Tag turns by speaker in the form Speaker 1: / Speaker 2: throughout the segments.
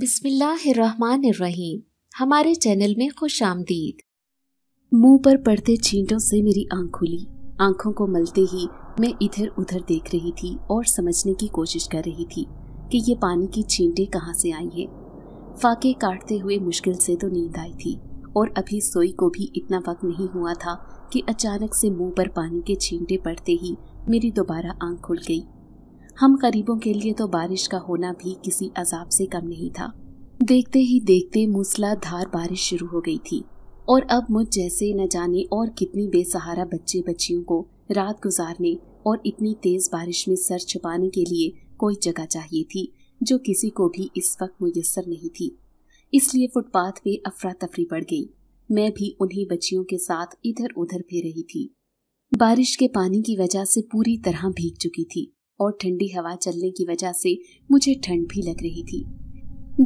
Speaker 1: बिस्मिल्लाहिर्रहमानिर्रहीम हमारे चैनल में खुश आमदीद मुंह पर पड़ते छींटों से मेरी आंख खुली आंखों को मलते ही मैं इधर उधर देख रही थी और समझने की कोशिश कर रही थी कि ये पानी की छींटे कहाँ से आई हैं फाके काटते हुए मुश्किल से तो नींद आई थी और अभी सोई को भी इतना वक्त नहीं हुआ था कि अचानक से मुंह पर पानी के छींटे पड़ते ही मेरी दोबारा आंख खुल गई हम गरीबों के लिए तो बारिश का होना भी किसी अजाब से कम नहीं था देखते ही देखते मूसलाधार बारिश शुरू हो गई थी और अब मुझ जैसे न जाने और कितनी बेसहारा बच्चे बच्चियों को रात गुजारने और इतनी तेज बारिश में सर छुपाने के लिए कोई जगह चाहिए थी जो किसी को भी इस वक्त मुयसर नहीं थी इसलिए फुटपाथ पे अफरा तफरी पड़ गई मैं भी उन्हीं बच्चियों के साथ इधर उधर फिर रही थी बारिश के पानी की वजह से पूरी तरह भीग चुकी थी और ठंडी हवा चलने की वजह से मुझे ठंड भी लग रही थी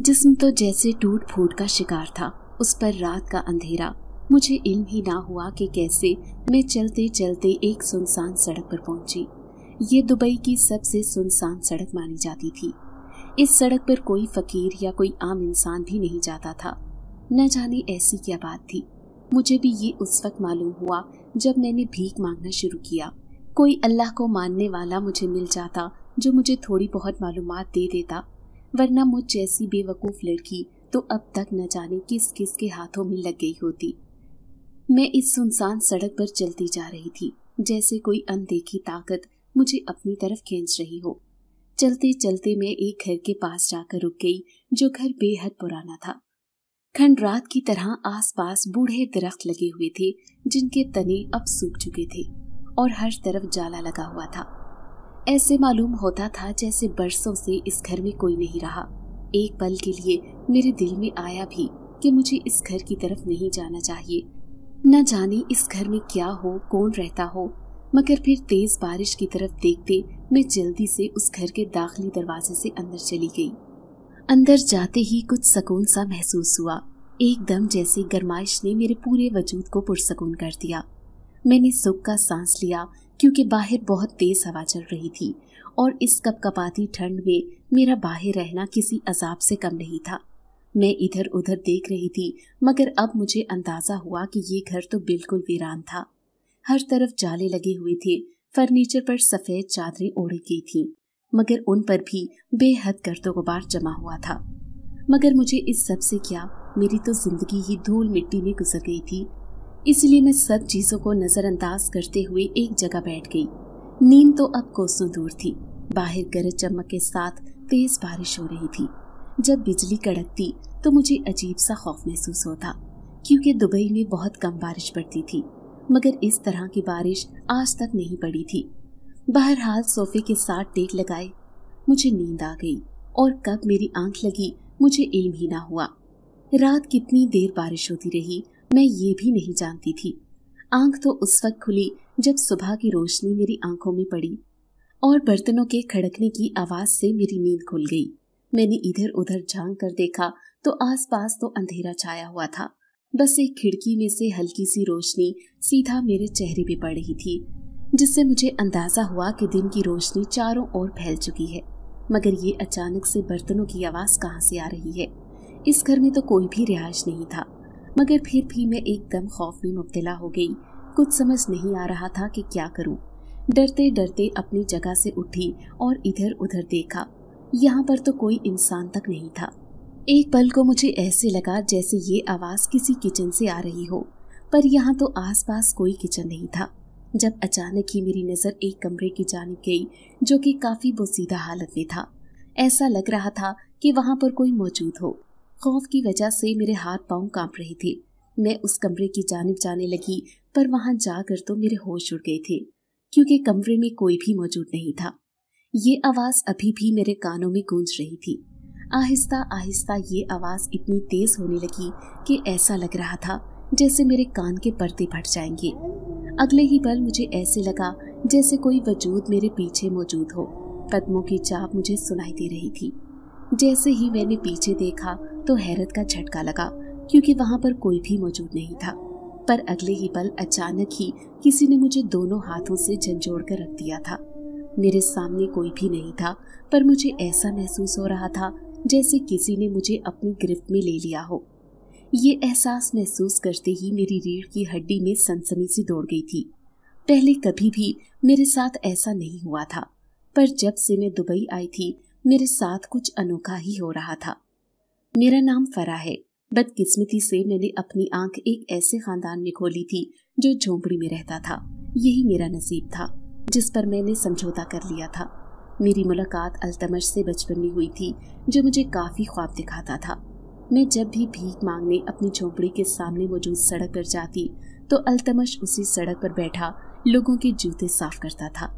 Speaker 1: जिसम तो जैसे टूट फूट का शिकार था उस पर रात का अंधेरा मुझे इल्म ही ना हुआ कि कैसे मैं चलते चलते एक सुनसान सड़क पर पहुंची ये दुबई की सबसे सुनसान सड़क मानी जाती थी इस सड़क पर कोई फकीर या कोई आम इंसान भी नहीं जाता था न जाने ऐसी क्या बात थी मुझे भी ये उस वक्त मालूम हुआ जब मैंने भीख मांगना शुरू किया कोई अल्लाह को मानने वाला मुझे मिल जाता जो मुझे थोड़ी बहुत मालूम दे देता वरना मुझ जैसी बेवकूफ़ लड़की तो अब तक न जाने किस किस के हाथों में लग गई होती मैं इस सुनसान सड़क पर चलती जा रही थी जैसे कोई अनदेखी ताकत मुझे अपनी तरफ खींच रही हो चलते चलते मैं एक घर के पास जाकर रुक गई जो घर बेहद पुराना था खंड रात की तरह आसपास बूढ़े दरख्त लगे हुए थे जिनके तने अब सूख चुके थे और हर तरफ जाला लगा हुआ था ऐसे मालूम होता था जैसे बरसों से इस घर में कोई नहीं रहा एक पल के लिए मेरे दिल में आया भी कि मुझे इस घर की तरफ नहीं जाना चाहिए न जाने इस घर में क्या हो कौन रहता हो मगर फिर तेज बारिश की तरफ देखते मैं जल्दी से उस घर के दाखिल दरवाजे से अंदर चली गई अंदर जाते ही कुछ सुकून सा महसूस हुआ एकदम जैसे गरमाइश ने मेरे पूरे वजूद को पुरसकून कर दिया मैंने सुख का सांस लिया क्योंकि बाहर बहुत तेज़ हवा चल रही थी और इस कपकपाती ठंड में मेरा बाहर रहना किसी अजाब से कम नहीं था मैं इधर उधर देख रही थी मगर अब मुझे अंदाज़ा हुआ कि ये घर तो बिल्कुल वीरान था हर तरफ जाले लगे हुए थे फर्नीचर पर सफ़ेद चादरें ओढ़ी गई थी मगर उन पर भी बेहद गर्दो गुबार जमा हुआ था मगर मुझे इस सब से क्या मेरी तो जिंदगी ही धूल मिट्टी में गुजर गई थी इसलिए मैं सब चीज़ों को नज़रअंदाज करते हुए एक जगह बैठ गई नींद तो अब कोसों दूर थी बाहर गरज चमक के साथ तेज बारिश हो रही थी जब बिजली कड़कती तो मुझे अजीब सा खौफ महसूस होता क्योंकि दुबई में बहुत कम बारिश पड़ती थी मगर इस तरह की बारिश आज तक नहीं पड़ी थी बहरहाल सोफे के साथ टेक लगाए मुझे नींद आ गई और कब मेरी आंख लगी मुझे एम ही ना हुआ रात कितनी देर बारिश होती रही मैं ये भी नहीं जानती थी आंख तो उस वक्त खुली जब सुबह की रोशनी मेरी आंखों में पड़ी और बर्तनों के खड़कने की आवाज से मेरी नींद खुल गई मैंने इधर उधर झांक कर देखा तो आसपास तो अंधेरा छाया हुआ था बस एक खिड़की में से हल्की सी रोशनी सीधा मेरे चेहरे पे पड़ रही थी जिससे मुझे अंदाजा हुआ कि दिन की रोशनी चारों ओर फैल चुकी है मगर ये अचानक से बर्तनों की आवाज कहाँ से आ रही है इस घर में तो कोई भी रिहायश नहीं था मगर फिर भी मैं एकदम खौफ में मुबतला हो गई कुछ समझ नहीं आ रहा था कि क्या करूं। डरते डरते अपनी जगह से उठी और इधर उधर देखा यहाँ पर तो कोई इंसान तक नहीं था एक पल को मुझे ऐसे लगा जैसे ये आवाज़ किसी किचन से आ रही हो पर यहाँ तो आसपास कोई किचन नहीं था जब अचानक ही मेरी नज़र एक कमरे की जानब गई जो कि काफ़ी बोसीदा हालत में था ऐसा लग रहा था कि वहाँ पर कोई मौजूद हो खौफ की वजह से मेरे हाथ पांव कांप रहे थे मैं उस कमरे की जानब जाने लगी पर वहां जाकर तो मेरे होश उड़ गए थे क्योंकि कमरे में कोई भी मौजूद नहीं था ये आवाज़ अभी भी मेरे कानों में गूंज रही थी आहिस्ता आहिस्ता ये आवाज़ इतनी तेज होने लगी कि ऐसा लग रहा था जैसे मेरे कान के पर्दे फट जाएंगे अगले ही पल मुझे ऐसे लगा जैसे कोई वजूद मेरे पीछे मौजूद हो कदमों की चाप मुझे सुनाई दे रही थी जैसे ही मैंने पीछे देखा तो हैरत का झटका लगा क्योंकि वहां पर कोई भी मौजूद नहीं था पर अगले ही पल अचानक ही किसी ने मुझे दोनों हाथों से झंझोड़ कर रख दिया था मेरे सामने कोई भी नहीं था पर मुझे ऐसा महसूस हो रहा था जैसे किसी ने मुझे अपनी गिरफ्त में ले लिया हो ये एहसास महसूस करते ही मेरी रीढ़ की हड्डी में सनसनी सी दौड़ गई थी पहले कभी भी मेरे साथ ऐसा नहीं हुआ था पर जब से मैं दुबई आई थी मेरे साथ कुछ अनोखा ही हो रहा था मेरा नाम फरा है बदकिस्मती से मैंने अपनी आंख एक ऐसे खानदान में खोली थी जो झोंपड़ी में रहता था यही मेरा नसीब था जिस पर मैंने समझौता कर लिया था मेरी मुलाकात अल्तमश से बचपन में हुई थी जो मुझे काफ़ी ख्वाब दिखाता था मैं जब भी भीख मांगने अपनी झोंपड़ी के सामने मौजूद सड़क पर जाती तो अल्तमश उसी सड़क पर बैठा लोगों के जूते साफ करता था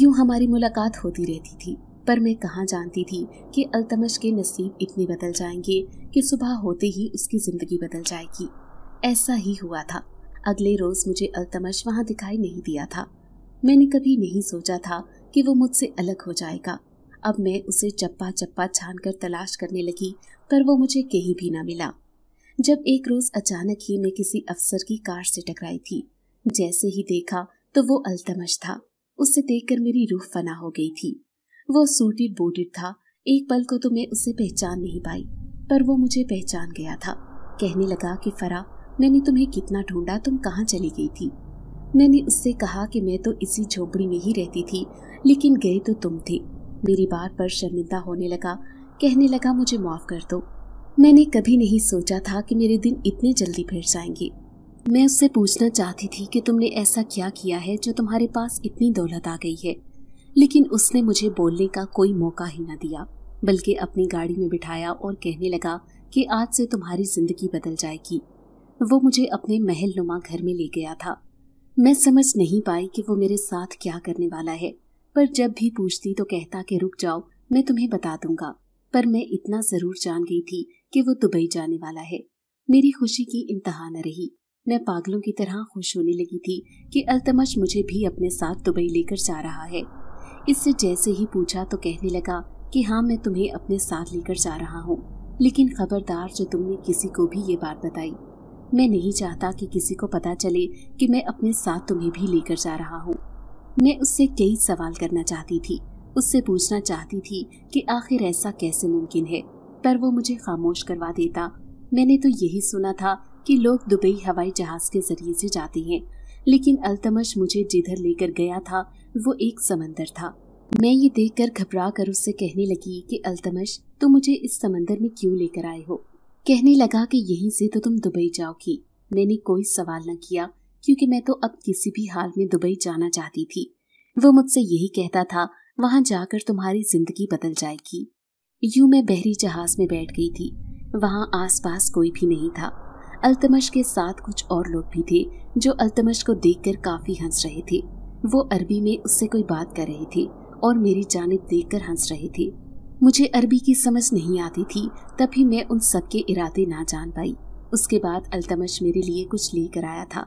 Speaker 1: यूं हमारी मुलाकात होती रहती थी पर मैं कहाँ जानती थी कि अल्तमश के नसीब इतने बदल जाएंगे कि सुबह होते ही उसकी ज़िंदगी बदल जाएगी ऐसा ही हुआ था अगले रोज़ मुझे अल्तमश वहाँ दिखाई नहीं दिया था मैंने कभी नहीं सोचा था कि वो मुझसे अलग हो जाएगा अब मैं उसे चप्पा चप्पा छान कर तलाश करने लगी पर वो मुझे कहीं भी ना मिला जब एक रोज़ अचानक ही मैं किसी अफसर की कार से टकराई थी जैसे ही देखा तो वो अल्तमश था उसे देखकर मेरी रूह फना हो गई थी वो सूटेड बोटेड था एक पल को तो मैं उसे पहचान नहीं पाई पर वो मुझे पहचान गया था कहने लगा कि फरा मैंने तुम्हें कितना ढूंढा तुम कहाँ चली गई थी मैंने उससे कहा कि मैं तो इसी झोपड़ी में ही रहती थी लेकिन गए तो तुम थे मेरी बात पर शर्मिंदा होने लगा कहने लगा मुझे माफ़ कर दो मैंने कभी नहीं सोचा था कि मेरे दिन इतने जल्दी फिर जाएंगे मैं उससे पूछना चाहती थी कि तुमने ऐसा क्या किया है जो तुम्हारे पास इतनी दौलत आ गई है लेकिन उसने मुझे बोलने का कोई मौका ही ना दिया बल्कि अपनी गाड़ी में बिठाया और कहने लगा कि आज से तुम्हारी जिंदगी बदल जाएगी वो मुझे अपने महल नुमा घर में ले गया था मैं समझ नहीं पाई कि वो मेरे साथ क्या करने वाला है पर जब भी पूछती तो कहता कि रुक जाओ मैं तुम्हें बता दूंगा पर मैं इतना ज़रूर जान गई थी कि वो दुबई जाने वाला है मेरी खुशी की इंतहा न रही मैं पागलों की तरह खुश होने लगी थी कि अल्तमश मुझे भी अपने साथ दुबई लेकर जा रहा है इससे जैसे ही पूछा तो कहने लगा कि हाँ मैं तुम्हें अपने साथ लेकर जा रहा हूँ लेकिन खबरदार जो तुमने किसी को भी ये बात बताई मैं नहीं चाहता कि किसी को पता चले कि मैं अपने साथ तुम्हें भी लेकर जा रहा हूँ मैं उससे कई सवाल करना चाहती थी उससे पूछना चाहती थी कि आखिर ऐसा कैसे मुमकिन है पर वो मुझे खामोश करवा देता मैंने तो यही सुना था कि लोग दुबई हवाई जहाज के जरिए से जाते हैं लेकिन अल्तमश मुझे जिधर लेकर गया था वो एक समंदर था मैं ये देखकर घबरा कर उससे कहने लगी कि अल्तमश तुम मुझे इस समंदर में क्यों लेकर आए हो कहने लगा कि यहीं से तो तुम दुबई जाओगी मैंने कोई सवाल न किया क्योंकि मैं तो अब किसी भी हाल में दुबई जाना चाहती थी वो मुझसे यही कहता था वहां जाकर तुम्हारी जिंदगी बदल जाएगी यूं मैं बहरी जहाज में बैठ गई थी वहां आसपास कोई भी नहीं था अल्तमश के साथ कुछ और लोग भी थे जो अल्तमश को देखकर काफी हंस रहे थे वो अरबी में उससे कोई बात कर रही थी और मेरी जानब कर हंस रही थी मुझे अरबी की समझ नहीं आती थी तभी मैं उन सबके इरादे ना जान पाई उसके बाद अल्तमश मेरे लिए कुछ लेकर आया था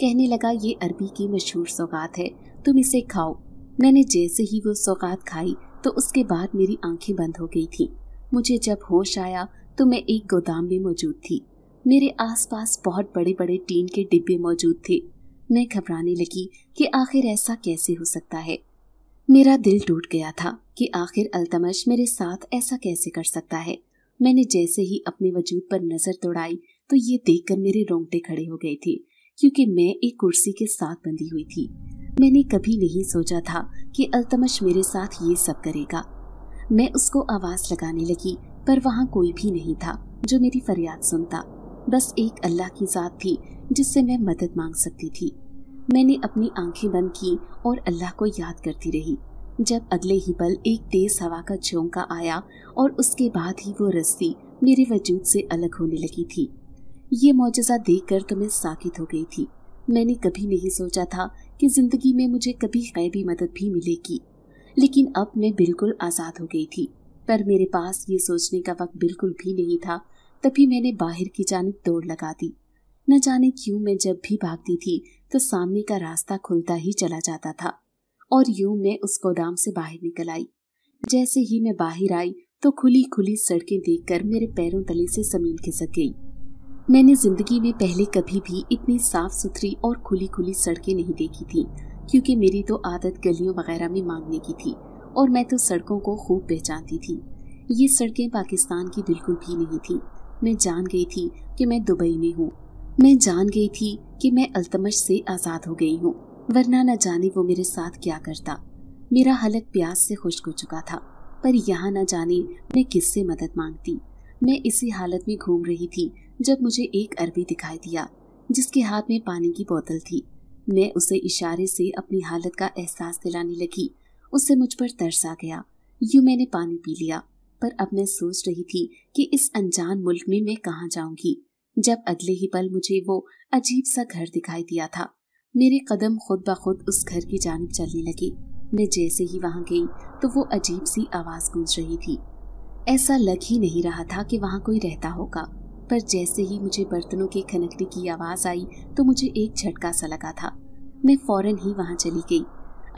Speaker 1: कहने लगा ये अरबी की मशहूर सौगात है तुम इसे खाओ मैंने जैसे ही वो सौगात खाई तो उसके बाद मेरी आंखें बंद हो गई थी मुझे जब होश आया तो मैं एक गोदाम में मौजूद थी मेरे आसपास बहुत बड़े बड़े टीन के डिब्बे मौजूद थे मैं घबराने लगी कि आखिर ऐसा कैसे हो सकता है मेरा दिल टूट गया था कि आखिर अल्तमश मेरे साथ ऐसा कैसे कर सकता है मैंने जैसे ही अपने वजूद पर नजर दौड़ाई तो ये देखकर मेरे रोंगटे खड़े हो गए थे क्योंकि मैं एक कुर्सी के साथ बंधी हुई थी मैंने कभी नहीं सोचा था कि अल्तमश मेरे साथ ये सब करेगा मैं उसको आवाज लगाने लगी पर वहाँ कोई भी नहीं था जो मेरी फरियाद सुनता बस एक अल्लाह की ज़ात थी जिससे मैं मदद मांग सकती थी मैंने अपनी आंखें बंद की और अल्लाह को याद करती रही जब अगले ही पल एक तेज हवा का झोंका आया और उसके बाद ही वो रस्सी मेरे वजूद से अलग होने लगी थी ये देख देखकर तो मैं साकित हो गई थी मैंने कभी नहीं सोचा था कि जिंदगी में मुझे कभी गैबी मदद भी मिलेगी लेकिन अब मैं बिल्कुल आज़ाद हो गई थी पर मेरे पास ये सोचने का वक्त बिल्कुल भी नहीं था तभी मैंने बाहर की जानब दौड़ लगा दी न जाने क्यों मैं जब भी भागती थी तो सामने का रास्ता खुलता ही चला जाता था और यूं मैं उस गोदाम से बाहर निकल आई जैसे ही मैं बाहर आई तो खुली खुली सड़कें देखकर मेरे पैरों तले से जमीन खिसक गई मैंने जिंदगी में पहले कभी भी इतनी साफ सुथरी और खुली खुली सड़कें नहीं देखी थी क्योंकि मेरी तो आदत गलियों वगैरह में मांगने की थी और मैं तो सड़कों को खूब पहचानती थी ये सड़कें पाकिस्तान की बिल्कुल भी नहीं थी मैं जान गई थी कि मैं दुबई में हूँ मैं जान गई थी कि मैं अल्तमश से आज़ाद हो गई हूँ वरना न जाने वो मेरे साथ क्या करता मेरा हलक प्यास से खुश्क हो चुका था पर यहाँ न जाने मैं किससे मदद मांगती मैं इसी हालत में घूम रही थी जब मुझे एक अरबी दिखाई दिया जिसके हाथ में पानी की बोतल थी मैं उसे इशारे से अपनी हालत का एहसास दिलाने लगी उससे मुझ पर तरस आ गया यूं मैंने पानी पी लिया पर अब मैं सोच रही थी कि इस अनजान मुल्क में मैं कहाँ जाऊंगी जब अगले ही पल मुझे वो अजीब सा घर दिखाई दिया था मेरे कदम खुद ब खुद उस घर की जानब चलने लगे मैं जैसे ही वहाँ गई तो वो अजीब सी आवाज गूंज रही थी ऐसा लग ही नहीं रहा था कि वहाँ कोई रहता होगा पर जैसे ही मुझे बर्तनों के खनकने की आवाज आई तो मुझे एक झटका सा लगा था मैं फौरन ही वहाँ चली गई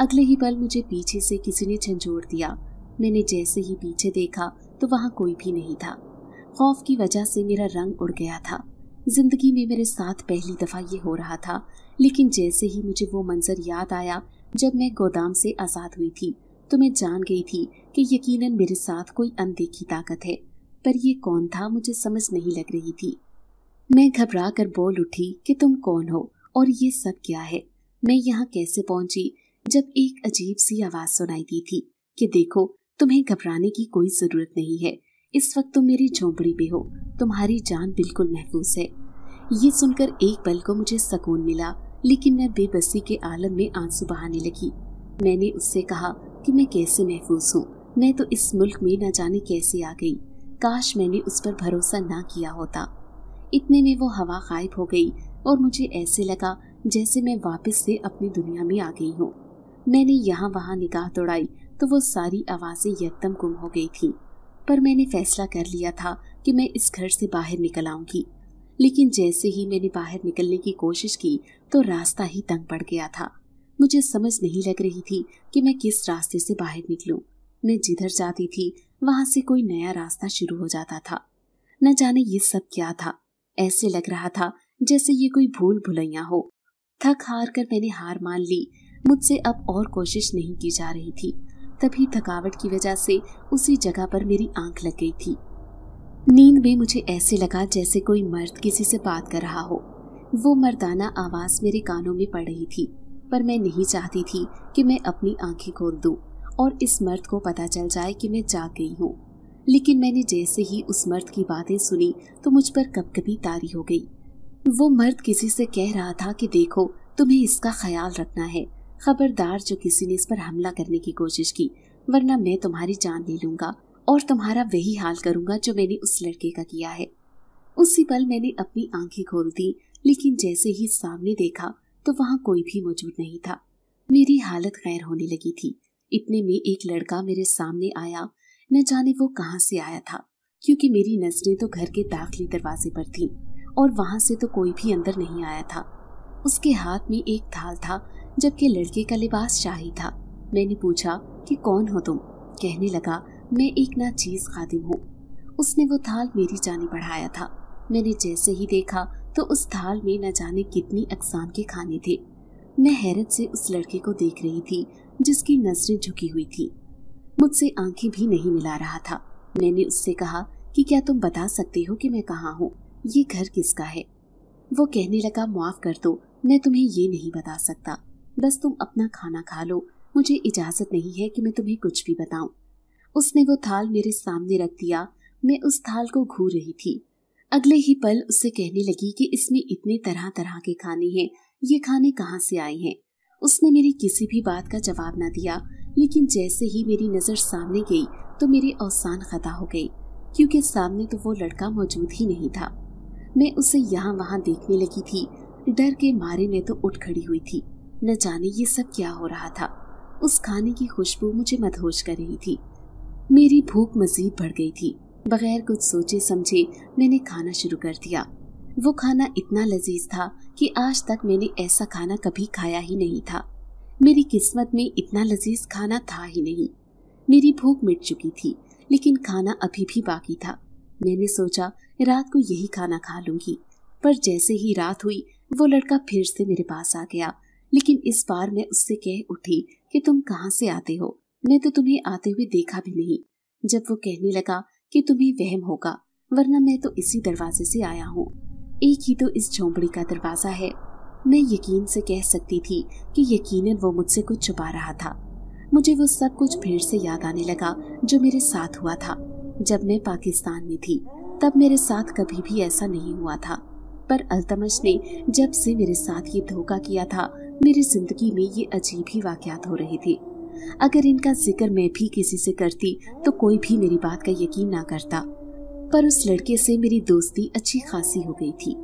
Speaker 1: अगले ही पल मुझे पीछे से किसी ने झंझोड़ दिया मैंने जैसे ही पीछे देखा तो वहाँ कोई भी नहीं था खौफ की वजह से मेरा रंग उड़ गया था जिंदगी में मेरे साथ पहली दफ़ा ये हो रहा था लेकिन जैसे ही मुझे वो मंजर याद आया जब मैं गोदाम से आज़ाद हुई थी तो मैं जान गई थी कि यकीनन मेरे साथ कोई अनदेखी ताकत है पर ये कौन था मुझे समझ नहीं लग रही थी मैं घबरा कर बोल उठी कि तुम कौन हो और ये सब क्या है मैं यहाँ कैसे पहुंची जब एक अजीब सी आवाज़ सुनाई दी थी कि देखो तुम्हें घबराने की कोई जरूरत नहीं है इस वक्त तुम मेरी झोंपड़ी पे हो तुम्हारी जान बिल्कुल महफूज है ये सुनकर एक पल को मुझे सुकून मिला लेकिन मैं बेबसी के आलम में आंसू बहाने लगी मैंने उससे कहा कि मैं कैसे महफूज हूँ मैं तो इस मुल्क में न जाने कैसे आ गई काश मैंने उस पर भरोसा ना किया होता इतने में वो हवा गायब हो गई और मुझे ऐसे लगा जैसे मैं वापस से अपनी दुनिया में आ गई हूँ मैंने यहाँ वहाँ निगाह दौड़ाई तो वो सारी आवाज़ें यकदम गुम हो गई थी पर मैंने फैसला कर लिया था कि मैं इस घर से बाहर निकल आऊंगी लेकिन जैसे ही मैंने बाहर निकलने की कोशिश की तो रास्ता ही तंग पड़ गया था मुझे समझ नहीं लग रही थी कि मैं किस रास्ते से बाहर निकलूं। मैं जिधर जाती थी वहां से कोई नया रास्ता शुरू हो जाता था न जाने ये सब क्या था ऐसे लग रहा था जैसे ये कोई भूल भुलैया हो थक हार कर मैंने हार मान ली मुझसे अब और कोशिश नहीं की जा रही थी तभी थकावट की वजह से उसी जगह पर मेरी आंख लग गई थी नींद में मुझे ऐसे लगा जैसे कोई मर्द किसी से बात कर रहा हो वो मर्दाना आवाज़ मेरे कानों में पड़ रही थी पर मैं नहीं चाहती थी कि मैं अपनी आंखें खोल दूं और इस मर्द को पता चल जाए कि मैं जाग गई हूँ लेकिन मैंने जैसे ही उस मर्द की बातें सुनी तो मुझ पर कभी तारी हो गई वो मर्द किसी से कह रहा था कि देखो तुम्हें इसका ख्याल रखना है खबरदार जो किसी ने इस पर हमला करने की कोशिश की वरना मैं तुम्हारी जान ले लूंगा और तुम्हारा वही हाल करूंगा जो मैंने उस लड़के का किया है उसी पल मैंने अपनी आंखें खोल दी लेकिन जैसे ही सामने देखा तो वहाँ कोई भी मौजूद नहीं था मेरी हालत गैर होने लगी थी इतने में एक लड़का मेरे सामने आया न जाने वो कहाँ से आया था क्योंकि मेरी नजरें तो घर के दाखिले दरवाजे पर थी और वहां से तो कोई भी अंदर नहीं आया था उसके हाथ में एक थाल था जबकि लड़के का लिबास शाही था मैंने पूछा कि कौन हो तुम कहने लगा मैं एक ना चीज खादिम हूँ उसने वो थाल मेरी जाने बढ़ाया था मैंने जैसे ही देखा तो उस थाल में न जाने कितनी अकसाम के खाने थे मैं हैरत से उस लड़के को देख रही थी जिसकी नजरें झुकी हुई थी मुझसे आंखें भी नहीं मिला रहा था मैंने उससे कहा कि क्या तुम बता सकते हो कि मैं कहाँ हूँ ये घर किसका है वो कहने लगा माफ कर दो मैं तुम्हें ये नहीं बता सकता बस तुम अपना खाना खा लो मुझे इजाजत नहीं है कि मैं तुम्हें कुछ भी बताऊं उसने वो थाल मेरे सामने रख दिया मैं उस थाल को घूर रही थी अगले ही पल उससे कहने लगी कि इसमें इतने तरह तरह के खाने हैं ये खाने कहाँ से आए हैं उसने मेरी किसी भी बात का जवाब ना दिया लेकिन जैसे ही मेरी नज़र सामने गई तो मेरे औसान खता हो गई क्योंकि सामने तो वो लड़का मौजूद ही नहीं था मैं उसे यहाँ वहाँ देखने लगी थी डर के मारे मैं तो उठ खड़ी हुई थी न जाने ये सब क्या हो रहा था उस खाने की खुशबू मुझे मदहोश कर रही थी मेरी भूख मजीद बढ़ गई थी बगैर कुछ सोचे समझे मैंने खाना शुरू कर दिया वो खाना इतना लजीज था कि आज तक मैंने ऐसा खाना कभी खाया ही नहीं था मेरी किस्मत में इतना लजीज खाना था ही नहीं मेरी भूख मिट चुकी थी लेकिन खाना अभी भी बाकी था मैंने सोचा रात को यही खाना खा लूंगी पर जैसे ही रात हुई वो लड़का फिर से मेरे पास आ गया लेकिन इस बार मैं उससे कह उठी कि तुम कहाँ से आते हो मैं तो तुम्हें आते हुए देखा भी नहीं जब वो कहने लगा कि तुम्हें वहम होगा वरना मैं तो इसी दरवाजे से आया हूँ एक ही तो इस झोंपड़ी का दरवाजा है मैं यकीन से कह सकती थी कि यकीनन वो मुझसे कुछ छुपा रहा था मुझे वो सब कुछ फिर से याद आने लगा जो मेरे साथ हुआ था जब मैं पाकिस्तान में थी तब मेरे साथ कभी भी ऐसा नहीं हुआ था पर अल्तमश ने जब से मेरे साथ ये धोखा किया था मेरी जिंदगी में ये अजीब ही वाकयात हो रहे थे अगर इनका जिक्र मैं भी किसी से करती तो कोई भी मेरी बात का यकीन ना करता पर उस लड़के से मेरी दोस्ती अच्छी खासी हो गई थी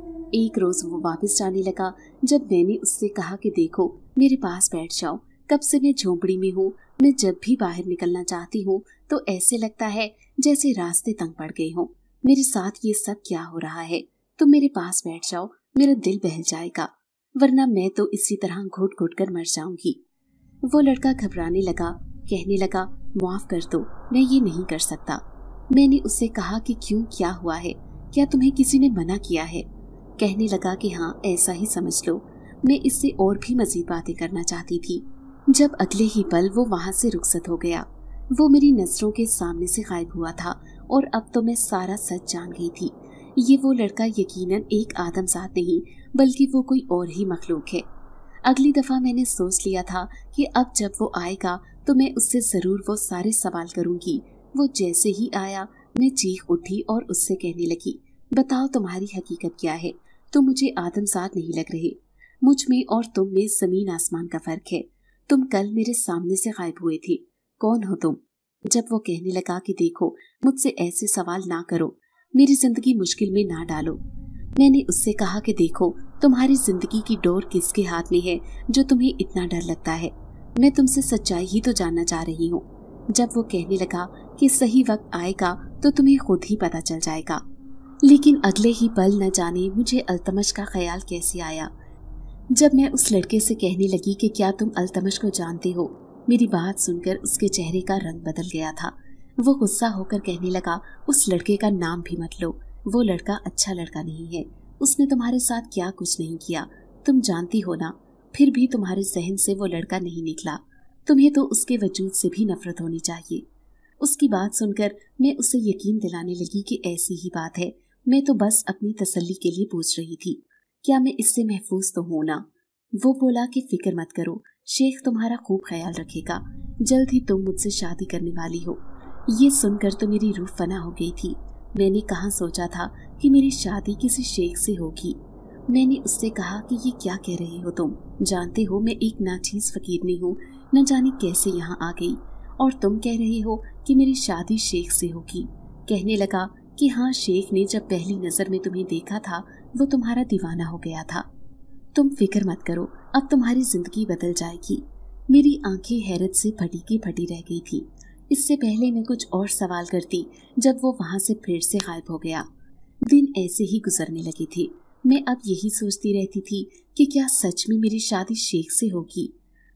Speaker 1: एक रोज वो वापस जाने लगा जब मैंने उससे कहा कि देखो मेरे पास बैठ जाओ कब से मैं झोंपड़ी में हूँ मैं जब भी बाहर निकलना चाहती हूँ तो ऐसे लगता है जैसे रास्ते तंग पड़ गए हों मेरे साथ ये सब क्या हो रहा है तुम मेरे पास बैठ जाओ मेरा दिल बहल जाएगा वरना मैं तो इसी तरह घुट घुट कर मर जाऊंगी वो लड़का घबराने लगा कहने लगा माफ कर दो मैं ये नहीं कर सकता मैंने उससे कहा कि क्यों क्या हुआ है क्या तुम्हें किसी ने मना किया है कहने लगा कि हाँ ऐसा ही समझ लो मैं इससे और भी मजीद बातें करना चाहती थी जब अगले ही पल वो वहाँ से रुखसत हो गया वो मेरी नज़रों के सामने से गायब हुआ था और अब तो मैं सारा सच जान गई थी ये वो लड़का यकीनन एक आदमजात नहीं बल्कि वो कोई और ही मखलूक है अगली दफ़ा मैंने सोच लिया था कि अब जब वो आएगा तो मैं उससे ज़रूर वो सारे सवाल करूंगी वो जैसे ही आया मैं चीख उठी और उससे कहने लगी बताओ तुम्हारी हकीकत क्या है तो मुझे आदमसाद नहीं लग रहे मुझ में और तुम में ज़मीन आसमान का फ़र्क है तुम कल मेरे सामने से गायब हुए थे कौन हो तुम जब वो कहने लगा कि देखो मुझसे ऐसे सवाल ना करो मेरी ज़िंदगी मुश्किल में ना डालो मैंने उससे कहा कि देखो तुम्हारी जिंदगी की डोर किसके हाथ में है जो तुम्हें इतना डर लगता है मैं तुमसे सच्चाई ही तो जानना चाह रही हूँ जब वो कहने लगा कि सही वक्त आएगा तो तुम्हें खुद ही पता चल जाएगा लेकिन अगले ही पल न जाने मुझे अल्तमश का ख्याल कैसे आया जब मैं उस लड़के से कहने लगी कि क्या तुम अल्तमश को जानते हो मेरी बात सुनकर उसके चेहरे का रंग बदल गया था वो गुस्सा होकर कहने लगा उस लड़के का नाम भी मत लो वो लड़का अच्छा लड़का नहीं है उसने तुम्हारे साथ क्या कुछ नहीं किया तुम जानती हो ना फिर भी तुम्हारे सहन से वो लड़का नहीं निकला तुम्हें तो उसके वजूद से भी नफरत होनी चाहिए उसकी बात सुनकर मैं उसे यकीन दिलाने लगी कि ऐसी ही बात है मैं तो बस अपनी तसल्ली के लिए पूछ रही थी क्या मैं इससे महफूज तो हूँ ना वो बोला कि फिक्र मत करो शेख तुम्हारा खूब ख्याल रखेगा जल्द ही तुम मुझसे शादी करने वाली हो ये सुनकर तो मेरी रूह फना हो गई थी मैंने कहा सोचा था कि मेरी शादी किसी शेख से होगी मैंने उससे कहा कि ये क्या कह रहे हो तुम जानते हो मैं एक नाचीज नहीं हूँ न जाने कैसे यहाँ आ गई और तुम कह रहे हो कि मेरी शादी शेख से होगी कहने लगा कि हाँ शेख ने जब पहली नज़र में तुम्हें देखा था वो तुम्हारा दीवाना हो गया था तुम फिक्र मत करो अब तुम्हारी जिंदगी बदल जाएगी मेरी आंखें हैरत से फटी की फटी रह गई थी इससे पहले मैं कुछ और सवाल करती जब वो वहां से फिर से गायब हो गया दिन ऐसे ही गुजरने लगी थी मैं अब यही सोचती रहती थी कि क्या सच में मेरी शादी शेख से होगी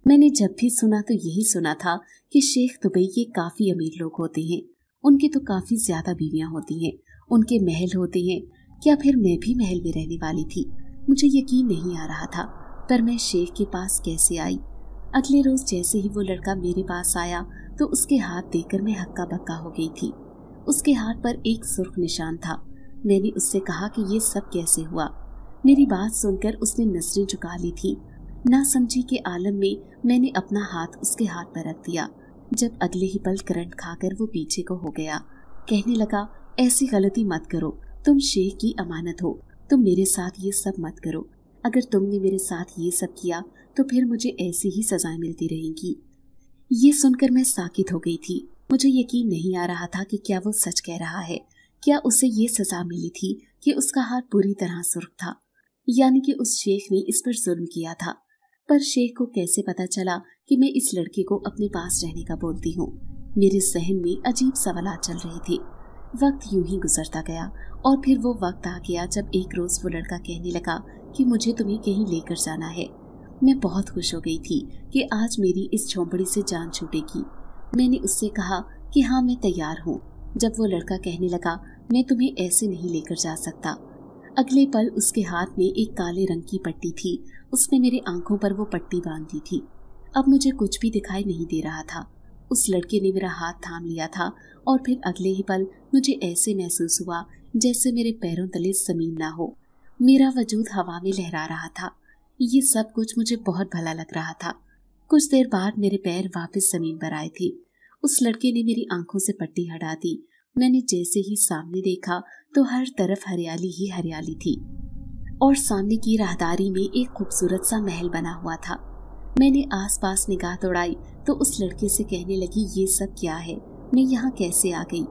Speaker 1: मैंने जब भी सुना तो यही सुना था कि शेख दुबई के काफ़ी अमीर लोग होते हैं उनके तो काफ़ी ज़्यादा बीवियाँ होती हैं उनके महल होते हैं क्या फिर मैं भी महल में रहने वाली थी मुझे यकीन नहीं आ रहा था पर मैं शेख के पास कैसे आई अगले रोज़ जैसे ही वो लड़का मेरे पास आया तो उसके हाथ देकर मैं हक्का बक्का हो गई थी उसके हाथ पर एक सुर्ख निशान था मैंने उससे कहा कि ये सब कैसे हुआ मेरी बात सुनकर उसने नजरें झुका ली थी ना समझी के आलम में मैंने अपना हाथ उसके हाथ पर रख दिया जब अगले ही पल करंट खाकर वो पीछे को हो गया कहने लगा ऐसी गलती मत करो तुम शेख की अमानत हो तुम मेरे साथ ये सब मत करो अगर तुमने मेरे साथ ये सब किया तो फिर मुझे ऐसी ही सजाएं मिलती रहेंगी ये सुनकर मैं साकित हो गई थी मुझे यकीन नहीं आ रहा था कि क्या वो सच कह रहा है क्या उसे ये सजा मिली थी कि उसका हाथ बुरी तरह सुर्ख था यानी कि उस शेख ने इस पर जुर्म किया था पर शेख को कैसे पता चला कि मैं इस लड़के को अपने पास रहने का बोलती हूँ मेरे जहन में अजीब सवाल चल रहे थे वक्त यूं ही गुजरता गया और फिर वो वक्त आ गया जब एक रोज वो लड़का कहने लगा कि मुझे तुम्हें कहीं लेकर जाना है मैं बहुत खुश हो गई थी कि आज मेरी इस झोंपड़ी से जान छूटेगी मैंने उससे कहा कि हाँ मैं तैयार हूँ जब वो लड़का कहने लगा मैं तुम्हें ऐसे नहीं लेकर जा सकता अगले पल उसके हाथ में एक काले रंग की पट्टी थी उसने मेरे आंखों पर वो पट्टी बांध दी थी अब मुझे कुछ भी दिखाई नहीं दे रहा था उस लड़के ने मेरा हाथ थाम लिया था और फिर अगले ही पल मुझे ऐसे महसूस हुआ जैसे मेरे पैरों तले जमीन ना हो मेरा वजूद हवा में लहरा रहा था ये सब कुछ मुझे बहुत भला लग रहा था कुछ देर बाद मेरे पैर वापस जमीन पर आए थे उस लड़के ने मेरी आंखों से पट्टी हटा दी मैंने जैसे ही सामने देखा तो हर तरफ हरियाली ही हरियाली थी और सामने की राहदारी में एक खूबसूरत सा महल बना हुआ था मैंने आसपास निगाह दौड़ाई तो उस लड़के से कहने लगी ये सब क्या है मैं यहाँ कैसे आ गई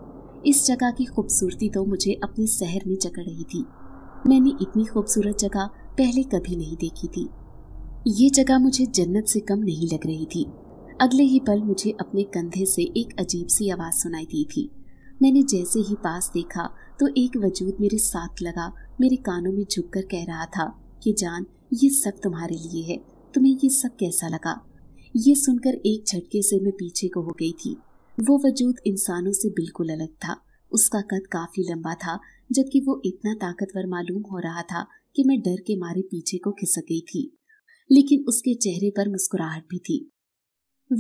Speaker 1: इस जगह की खूबसूरती तो मुझे अपने शहर में जगड़ रही थी मैंने इतनी खूबसूरत जगह पहले कभी नहीं देखी थी ये जगह मुझे जन्नत से कम नहीं लग रही थी अगले ही पल मुझे अपने कंधे से एक अजीब सी आवाज़ सुनाई दी थी मैंने जैसे ही पास देखा तो एक वजूद मेरे साथ लगा मेरे कानों में झुक कर कह रहा था कि जान ये सब तुम्हारे लिए है तुम्हें ये सब कैसा लगा ये सुनकर एक झटके से मैं पीछे को हो गई थी वो वजूद इंसानों से बिल्कुल अलग था उसका कद काफ़ी लंबा था जबकि वो इतना ताकतवर मालूम हो रहा था कि मैं डर के मारे पीछे को खिसक गई थी लेकिन उसके चेहरे पर मुस्कुराहट भी थी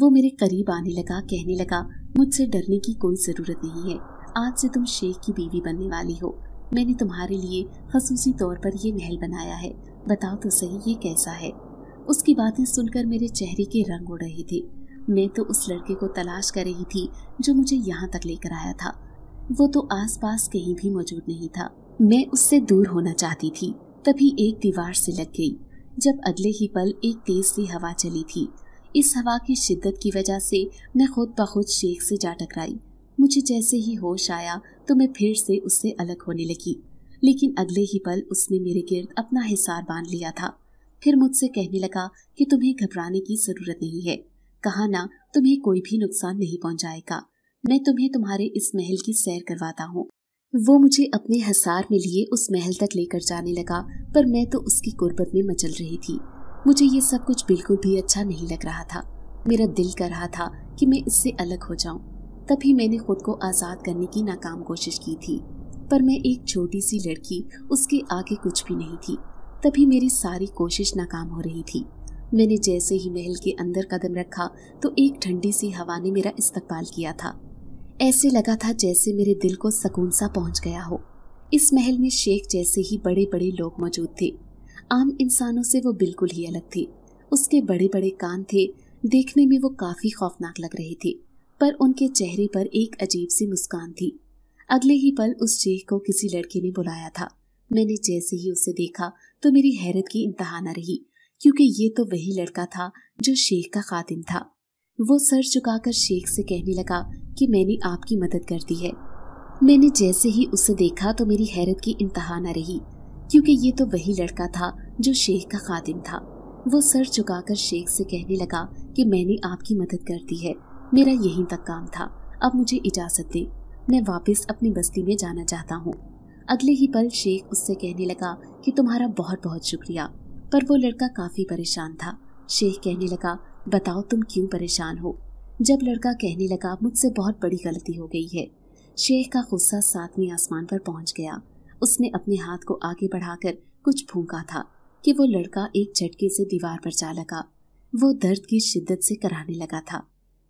Speaker 1: वो मेरे करीब आने लगा कहने लगा मुझसे डरने की कोई ज़रूरत नहीं है आज से तुम शेख की बीवी बनने वाली हो मैंने तुम्हारे लिए खसूसी तौर पर ये महल बनाया है बताओ तो सही ये कैसा है उसकी बातें सुनकर मेरे चेहरे के रंग उड़ रहे थे मैं तो उस लड़के को तलाश कर रही थी जो मुझे यहाँ तक लेकर आया था वो तो आसपास कहीं भी मौजूद नहीं था मैं उससे दूर होना चाहती थी तभी एक दीवार से लग गई जब अगले ही पल एक तेज सी हवा चली थी इस हवा की शिद्दत की वजह से मैं खुद ब खुद शेख से जा टकराई मुझे जैसे ही होश आया तो मैं फिर से उससे अलग होने लगी लेकिन अगले ही पल उसने मेरे गिर्द अपना हिसार बांध लिया था फिर मुझसे कहने लगा कि तुम्हें घबराने की जरूरत नहीं है कहा ना तुम्हें कोई भी नुकसान नहीं पहुंचाएगा मैं तुम्हें तुम्हारे इस महल की सैर करवाता हूँ वो मुझे अपने हसार में लिए उस महल तक लेकर जाने लगा पर मैं तो उसकी गुर्बत में मचल रही थी मुझे ये सब कुछ बिल्कुल भी अच्छा नहीं लग रहा था मेरा दिल कर रहा था कि मैं इससे अलग हो जाऊं तभी मैंने खुद को आज़ाद करने की नाकाम कोशिश की थी पर मैं एक छोटी सी लड़की उसके आगे कुछ भी नहीं थी तभी मेरी सारी कोशिश नाकाम हो रही थी मैंने जैसे ही महल के अंदर कदम रखा तो एक ठंडी सी हवा ने मेरा इस्तकबाल किया था ऐसे लगा था जैसे मेरे दिल को सकून सा पहुंच गया हो इस महल में शेख जैसे ही बड़े बड़े लोग मौजूद थे आम इंसानों से वो बिल्कुल ही अलग थी उसके बड़े बड़े कान थे देखने में वो काफ़ी खौफनाक लग रहे थे पर उनके चेहरे पर एक अजीब सी मुस्कान थी अगले ही पल उस शेख को किसी लड़के ने बुलाया था मैंने जैसे ही उसे देखा तो मेरी हैरत की इंतहा न रही क्योंकि ये तो वही लड़का था जो शेख का खातिन था वो सर झुकाकर शेख से कहने लगा कि मैंने आपकी मदद कर दी है मैंने जैसे ही उसे देखा तो मेरी हैरत की इंतहा न रही क्योंकि ये तो वही लड़का था जो शेख का खादिम था वो सर झुकाकर शेख से कहने लगा कि मैंने आपकी मदद कर दी है मेरा यहीं तक काम था अब मुझे इजाज़त दे मैं वापस अपनी बस्ती में जाना चाहता हूँ अगले ही पल शेख उससे कहने लगा कि तुम्हारा बहुत बहुत शुक्रिया पर वो लड़का काफ़ी परेशान था शेख कहने लगा बताओ तुम क्यों परेशान हो जब लड़का कहने लगा मुझसे बहुत बड़ी गलती हो गई है शेख का गुस्सा सातवें आसमान पर पहुंच गया उसने अपने हाथ को आगे बढ़ाकर कुछ फूका था कि वो लड़का एक झटके से दीवार पर जा लगा वो दर्द की शिद्दत से कराने लगा था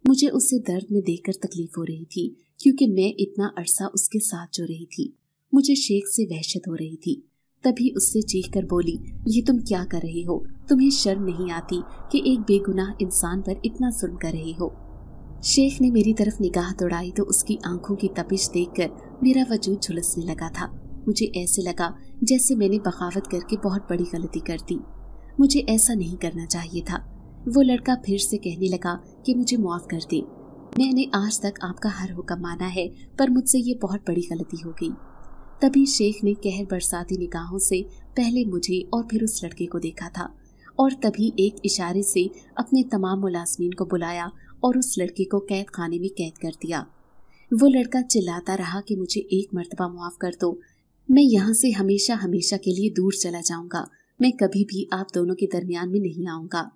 Speaker 1: मुझे उसे दर्द में देखकर तकलीफ हो रही थी क्योंकि मैं इतना अरसा उसके साथ जो रही थी मुझे शेख से वहशत हो रही थी तभी उससे चीख कर बोली ये तुम क्या कर रही हो तुम्हें शर्म नहीं आती कि एक बेगुनाह इंसान पर इतना जुल्म कर रही हो शेख ने मेरी तरफ निगाह दौड़ाई तो उसकी आंखों की तपिश देखकर मेरा वजूद झुलसने लगा था मुझे ऐसे लगा जैसे मैंने बगावत करके बहुत बड़ी गलती कर दी मुझे ऐसा नहीं करना चाहिए था वो लड़का फिर से कहने लगा कि मुझे माफ कर दे मैंने आज तक आपका हर हुक्म माना है पर मुझसे ये बहुत बड़ी गलती हो गई तभी शेख ने कहर बरसाती निगाहों से पहले मुझे और फिर उस लड़के को देखा था और तभी एक इशारे से अपने तमाम मुलाजमीन को बुलाया और उस लड़के को कैद खाने में कैद कर दिया वो लड़का चिल्लाता रहा कि मुझे एक मरतबा मुआफ़ कर दो मैं यहाँ से हमेशा हमेशा के लिए दूर चला जाऊंगा मैं कभी भी आप दोनों के दरमियान में नहीं आऊंगा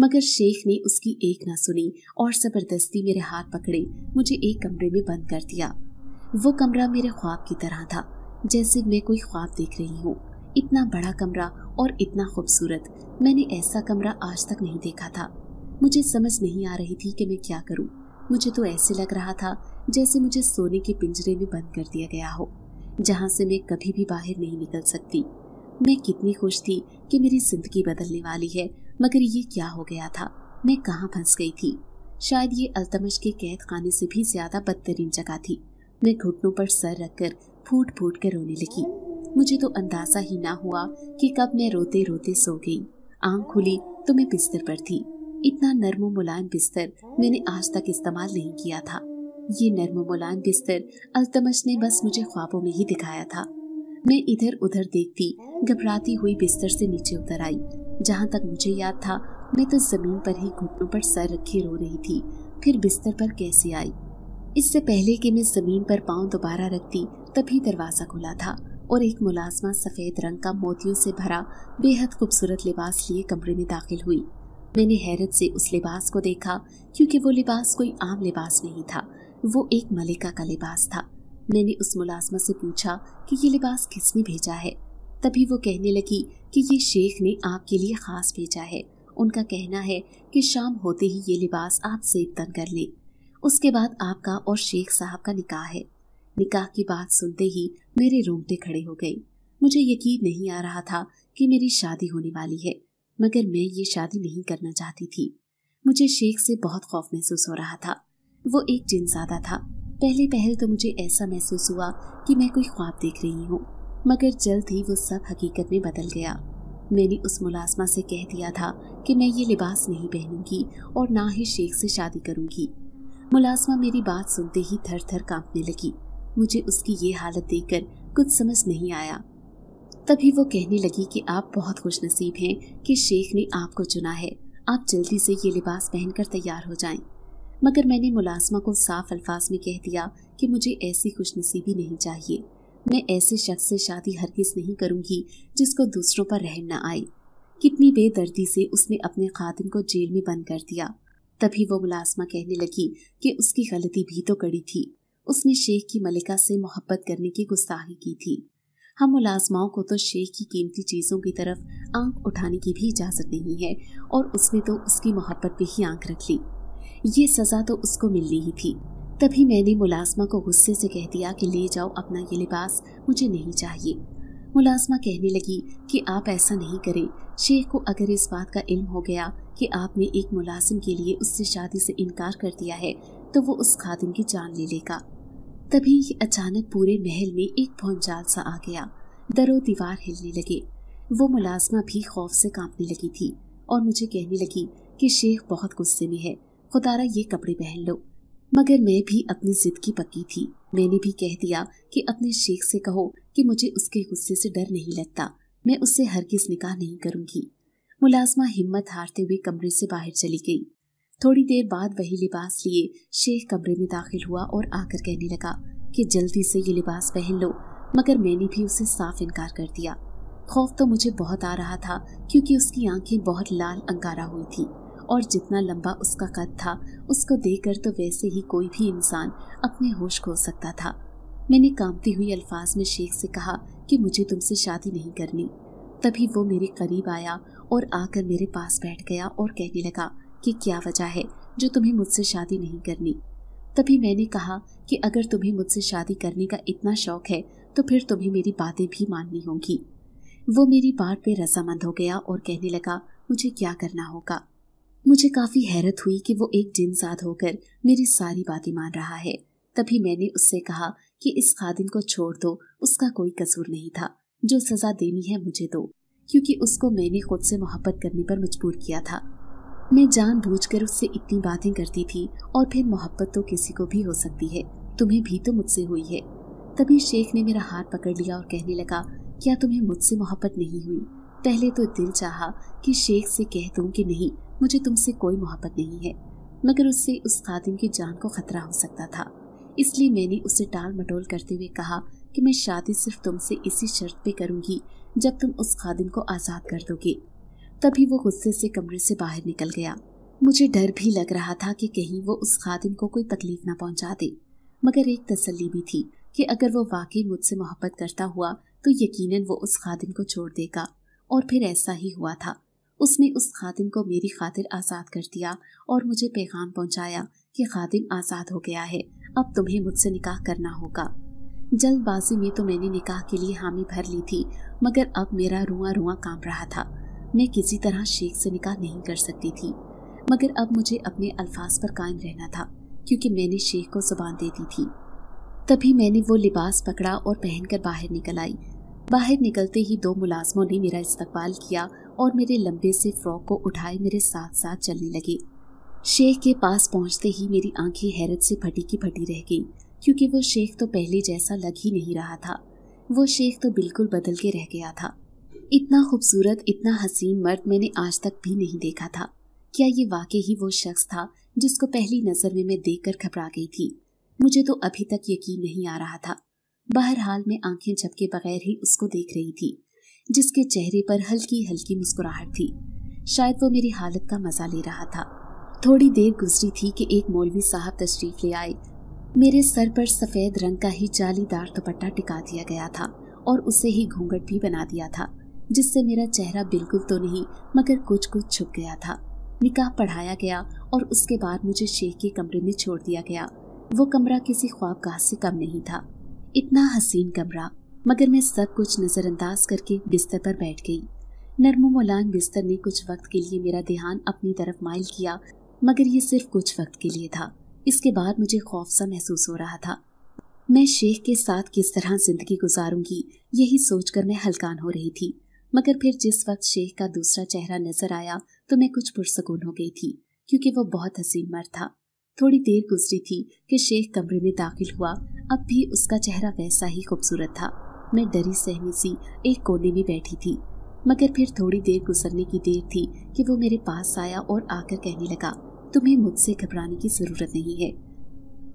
Speaker 1: मगर शेख ने उसकी एक ना सुनी और ज़बरदस्ती मेरे हाथ पकड़े मुझे एक कमरे में बंद कर दिया वो कमरा मेरे ख्वाब की तरह था जैसे मैं कोई ख्वाब देख रही हूँ इतना बड़ा कमरा और इतना खूबसूरत मैंने ऐसा कमरा आज तक नहीं देखा था मुझे समझ नहीं आ रही थी कि मैं क्या करूँ मुझे तो ऐसे लग रहा था जैसे मुझे सोने के पिंजरे में बंद कर दिया गया हो जहाँ से मैं कभी भी बाहर नहीं निकल सकती मैं कितनी खुश थी कि मेरी जिंदगी बदलने वाली है मगर ये क्या हो गया था मैं कहाँ फंस गई थी शायद ये अल्तमश के कैद खाने से भी ज्यादा बदतरीन जगह थी मैं घुटनों पर सर रखकर फूट फूट कर रोने लगी मुझे तो अंदाजा ही ना हुआ कि कब मैं रोते रोते सो गई आंख खुली तो मैं बिस्तर पर थी इतना नर्म मुलायम बिस्तर मैंने आज तक इस्तेमाल नहीं किया था ये नर्म मुलायम बिस्तर अल्तमश ने बस मुझे ख्वाबों में ही दिखाया था मैं इधर उधर देखती घबराती हुई बिस्तर से नीचे उतर आई जहाँ तक मुझे याद था मैं तो जमीन पर ही घुटनों पर सर रखे रो रही थी फिर बिस्तर पर कैसे आई इससे पहले कि मैं जमीन पर पांव दोबारा रखती तभी दरवाज़ा खुला था और एक मुलाजमा सफ़ेद रंग का मोतियों से भरा बेहद खूबसूरत लिबास लिए कमरे में दाखिल हुई मैंने हैरत से उस लिबास को देखा क्योंकि वो लिबास कोई आम लिबास नहीं था वो एक मलिका का लिबास था मैंने उस मुलाजमा से पूछा कि ये लिबास किसने भेजा है तभी वो कहने लगी कि ये शेख ने आपके लिए ख़ास भेजा है उनका कहना है कि शाम होते ही ये लिबास आप तन कर ले उसके बाद आपका और शेख साहब का निकाह है निकाह की बात सुनते ही मेरे रोंगटे खड़े हो गए मुझे यकीन नहीं आ रहा था कि मेरी शादी होने वाली है मगर मैं ये शादी नहीं करना चाहती थी मुझे शेख से बहुत खौफ महसूस हो रहा था वो एक ज्यादा था पहले पहल तो मुझे ऐसा महसूस हुआ कि मैं कोई ख्वाब देख रही हूँ मगर जल्द ही वो सब हकीकत में बदल गया मैंने उस मुलाजमा से कह दिया था कि मैं ये लिबास नहीं पहनूंगी और ना ही शेख से शादी करूंगी मुलाजमा मेरी बात सुनते ही थर थर कांपने लगी मुझे उसकी ये हालत देखकर कुछ समझ नहीं आया तभी वो कहने लगी कि आप बहुत खुश नसीब हैं कि शेख ने आपको चुना है आप जल्दी से ये लिबास पहनकर तैयार हो जाएं। मगर मैंने मुलाजमा को साफ अल्फाज में कह दिया कि मुझे ऐसी खुशनसीबी नहीं चाहिए मैं ऐसे शख्स से शादी हरगिज़ नहीं करूंगी जिसको दूसरों पर रहम न आए कितनी बेदर्दी से उसने अपने खातिन को जेल में बंद कर दिया तभी वो मुलाजमा कहने लगी कि उसकी गलती भी तो कड़ी थी उसने शेख की मलिका से मोहब्बत करने की गुस्ताही की थी हम मुलाजमाओं को तो शेख की कीमती चीज़ों की तरफ आंख उठाने की भी इजाज़त नहीं है और उसने तो उसकी मोहब्बत पे ही आंख रख ली ये सज़ा तो उसको मिलनी ही थी तभी मैंने मुलाजमा को गुस्से से कह दिया कि ले जाओ अपना ये लिबास मुझे नहीं चाहिए मुलाजमा कहने लगी कि आप ऐसा नहीं करें शेख को अगर इस बात का इल्म हो गया कि आपने एक मुलाजिम के लिए उससे शादी से इनकार कर दिया है तो वो उस खादिम की जान ले लेगा तभी ये अचानक पूरे महल में एक भौंचाल सा आ गया दरो दीवार हिलने लगे वो मुलाजमा भी खौफ से कांपने लगी थी और मुझे कहने लगी कि शेख बहुत गुस्से में है खुदारा ये कपड़े पहन लो मगर मैं भी अपनी जिद की पक्की थी मैंने भी कह दिया कि अपने शेख से कहो कि मुझे उसके गुस्से से डर नहीं लगता मैं उससे हर किस निकाह नहीं करूंगी मुलाजमा हिम्मत हारते हुए कमरे से बाहर चली गई थोड़ी देर बाद वही लिबास लिए शेख कमरे में दाखिल हुआ और आकर कहने लगा कि जल्दी से ये लिबास पहन लो मगर मैंने भी उसे साफ इनकार कर दिया खौफ तो मुझे बहुत आ रहा था क्योंकि उसकी आंखें बहुत लाल अंगारा हुई थी और जितना लंबा उसका कद था उसको देखकर तो वैसे ही कोई भी इंसान अपने होश खो सकता था मैंने कांपती हुई अल्फाज में शेख से कहा कि मुझे तुमसे शादी नहीं करनी तभी वो मेरे करीब आया और आकर मेरे पास बैठ गया और कहने लगा कि क्या वजह है जो तुम्हें मुझसे शादी नहीं करनी तभी मैंने कहा कि अगर तुम्हें मुझसे शादी करने का इतना शौक है तो फिर तुम्हें मेरी बातें भी माननी होंगी वो मेरी बात पे रजामंद हो गया और कहने लगा मुझे क्या करना होगा मुझे काफ़ी हैरत हुई कि वो एक साथ होकर मेरी सारी बातें मान रहा है तभी मैंने उससे कहा कि इस खादिन को छोड़ दो उसका कोई कसूर नहीं था जो सज़ा देनी है मुझे दो क्योंकि उसको मैंने खुद से मोहब्बत करने पर मजबूर किया था मैं जानबूझकर उससे इतनी बातें करती थी और फिर मोहब्बत तो किसी को भी हो सकती है तुम्हें भी तो मुझसे हुई है तभी शेख ने मेरा हाथ पकड़ लिया और कहने लगा क्या तुम्हें मुझसे मोहब्बत नहीं हुई पहले तो दिल चाहा कि शेख से कह दूं कि नहीं मुझे तुमसे कोई मोहब्बत नहीं है मगर उससे उस खादिम की जान को खतरा हो सकता था इसलिए मैंने उसे टाल मटोल करते हुए कहा कि मैं शादी सिर्फ तुमसे इसी शर्त पे करूंगी जब तुम उस खादिम को आज़ाद कर दोगे तभी वो गुस्से से कमरे से बाहर निकल गया मुझे डर भी लग रहा था कि कहीं वो उस खादिम को कोई तकलीफ ना पहुंचा दे मगर एक तसल्ली भी थी कि अगर वो वाकई मुझसे मोहब्बत करता हुआ तो यकीनन वो उस खादिम को छोड़ देगा और फिर ऐसा ही हुआ था उसने उस खादिम को मेरी खातिर आज़ाद कर दिया और मुझे पैगाम पहुंचाया कि खादिम आज़ाद हो गया है अब तुम्हें मुझसे निकाह करना होगा जल्दबाजी में तो मैंने निकाह के लिए हामी भर ली थी मगर अब मेरा रुआ रुआ काम रहा था मैं किसी तरह शेख से निकाह नहीं कर सकती थी मगर अब मुझे अपने अल्फाज पर कायम रहना था क्योंकि मैंने शेख को जुबान दे दी थी तभी मैंने वो लिबास पकड़ा और पहनकर बाहर निकल आई बाहर निकलते ही दो मुलाजमों ने मेरा इस्तकबाल किया और मेरे लंबे से फ्रॉक को उठाए मेरे साथ साथ चलने लगे शेख के पास पहुंचते ही मेरी आंखें हैरत से फटी की फटी रह गईं क्योंकि वो शेख तो पहले जैसा लग ही नहीं रहा था वो शेख तो बिल्कुल बदल के रह गया था इतना खूबसूरत इतना हसीन मर्द मैंने आज तक भी नहीं देखा था क्या ये वाकई ही वो शख्स था जिसको पहली नज़र में मैं देख कर घबरा गई थी मुझे तो अभी तक यकीन नहीं आ रहा था बहरहाल मैं आंखें झपके बगैर ही उसको देख रही थी जिसके चेहरे पर हल्की हल्की मुस्कुराहट थी शायद वो मेरी हालत का मजा ले रहा था थोड़ी देर गुजरी थी कि एक मौलवी साहब तशरीफ ले आए मेरे सर पर सफ़ेद रंग का ही जालीदार दुपट्टा टिका दिया गया था और उसे ही घूंघट भी बना दिया था जिससे मेरा चेहरा बिल्कुल तो नहीं मगर कुछ कुछ छुप गया था निकाह पढ़ाया गया और उसके बाद मुझे शेख के कमरे में छोड़ दिया गया वो कमरा किसी ख्वाब से कम नहीं था इतना हसीन कमरा मगर मैं सब कुछ नज़रअंदाज करके बिस्तर पर बैठ गई नरमो मोलान बिस्तर ने कुछ वक्त के लिए मेरा ध्यान अपनी तरफ माइल किया मगर ये सिर्फ कुछ वक्त के लिए था इसके बाद मुझे खौफ सा महसूस हो रहा था मैं शेख के साथ किस तरह जिंदगी गुजारूंगी यही सोचकर मैं हलकान हो रही थी मगर फिर जिस वक्त शेख का दूसरा चेहरा नजर आया तो मैं कुछ पुरसकून हो गई थी क्योंकि वो बहुत हसीन मर था थोड़ी देर गुजरी थी कि शेख कमरे में दाखिल हुआ अब भी उसका चेहरा वैसा ही खूबसूरत था मैं डरी सहमी सी एक कोने में बैठी थी मगर फिर थोड़ी देर गुजरने की देर थी कि वो मेरे पास आया और आकर कहने लगा तुम्हें मुझसे घबराने की जरूरत नहीं है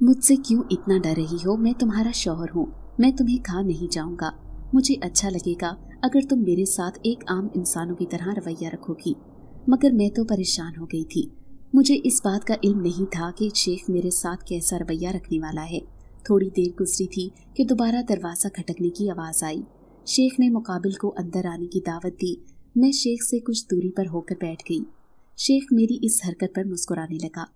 Speaker 1: मुझसे क्यों इतना डर रही हो मैं तुम्हारा शौहर हूँ मैं तुम्हें खा नहीं जाऊंगा मुझे अच्छा लगेगा अगर तुम मेरे साथ एक आम इंसानों की तरह रवैया रखोगी मगर मैं तो परेशान हो गई थी मुझे इस बात का इल्म नहीं था कि शेख मेरे साथ कैसा रवैया रखने वाला है थोड़ी देर गुजरी थी कि दोबारा दरवाज़ा खटकने की आवाज़ आई शेख ने मुकाबिल को अंदर आने की दावत दी मैं शेख से कुछ दूरी पर होकर बैठ गई शेख मेरी इस हरकत पर मुस्कुराने लगा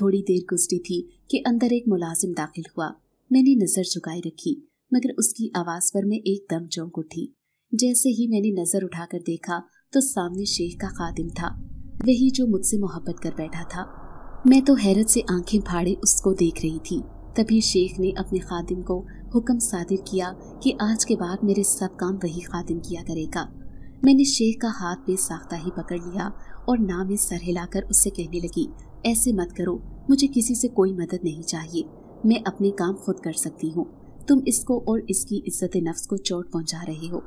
Speaker 1: थोड़ी देर गुजरी थी कि अंदर एक मुलाजिम दाखिल हुआ मैंने नज़र झुकाई रखी मगर उसकी आवाज पर मैं एकदम चौंक उठी जैसे ही मैंने नजर उठाकर देखा तो सामने शेख का खादिम था वही जो मुझसे मोहब्बत कर बैठा था मैं तो हैरत से आंखें फाड़े उसको देख रही थी तभी शेख ने अपने खादिम को हुक्म सादिर किया कि आज के बाद मेरे सब काम वही खादिम किया करेगा मैंने शेख का हाथ बेसाख्ता ही पकड़ लिया और नाम में सर हिलाकर उससे कहने लगी ऐसे मत करो मुझे किसी से कोई मदद नहीं चाहिए मैं अपने काम खुद कर सकती हूँ तुम इसको और इसकी इज्जत नफ्स को चोट पहुंचा रहे हो